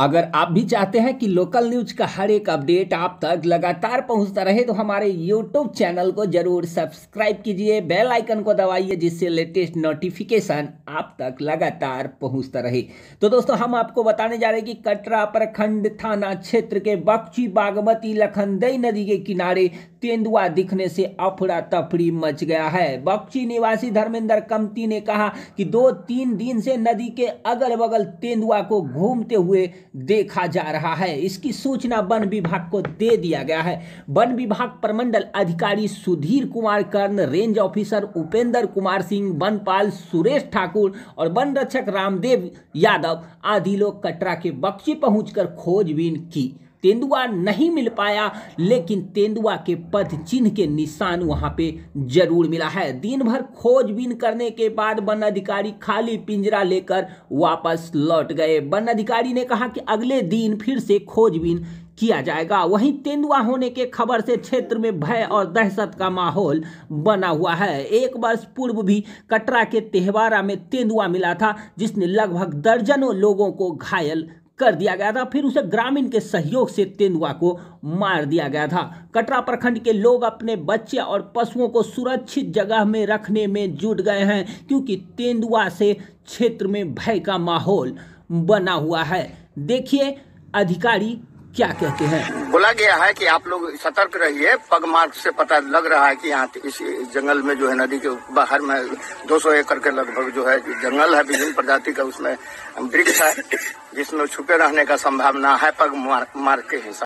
अगर आप भी चाहते हैं कि लोकल न्यूज का हर एक अपडेट आप तक लगातार पहुंचता रहे तो हमारे यूट्यूब चैनल को जरूर सब्सक्राइब कीजिए बेल आइकन को दबाइए जिससे लेटेस्ट नोटिफिकेशन आप तक लगातार पहुंचता रहे तो दोस्तों हम आपको बताने जा रहे हैं कि कटरा प्रखंड थाना क्षेत्र के बक्ची बागमती लखनदई नदी के किनारे तेंदुआ दिखने से अफड़ा तफड़ी मच गया है बक्ची निवासी धर्मेंद्र कमती ने कहा कि दो तीन दिन से नदी के अगल बगल तेंदुआ को घूमते हुए देखा जा रहा है इसकी सूचना वन विभाग को दे दिया गया है वन विभाग प्रमंडल अधिकारी सुधीर कुमार कर्ण रेंज ऑफिसर उपेंद्र कुमार सिंह वनपाल सुरेश ठाकुर और वन रक्षक रामदेव यादव आदि लोग कटरा के बक्सी पहुंचकर खोजबीन की तेंदुआ नहीं मिल पाया लेकिन तेंदुआ के पद चिन्ह के निशान वहाँ पे जरूर मिला है दिन भर खोजबीन करने के बाद वन अधिकारी खाली पिंजरा लेकर वापस लौट गए वन अधिकारी ने कहा कि अगले दिन फिर से खोजबीन किया जाएगा वहीं तेंदुआ होने के खबर से क्षेत्र में भय और दहशत का माहौल बना हुआ है एक वर्ष पूर्व भी कटरा के तेहवारा में तेंदुआ मिला था जिसने लगभग दर्जनों लोगों को घायल कर दिया गया था फिर उसे ग्रामीण के सहयोग से तेंदुआ को मार दिया गया था कटरा प्रखंड के लोग अपने बच्चे और पशुओं को सुरक्षित जगह में रखने में जुट गए हैं क्योंकि तेंदुआ से क्षेत्र में भय का माहौल बना हुआ है देखिए अधिकारी क्या कहते हैं बोला गया है कि आप लोग सतर्क रहिए पग मार्ग से पता लग रहा है कि यहाँ इस जंगल में जो है नदी के बाहर में 200 एकड़ के लगभग जो है जंगल है विभिन्न प्रजाति का उसमें वृक्ष है जिसमें छुपे रहने का संभावना है पग मार्ग के हिसाब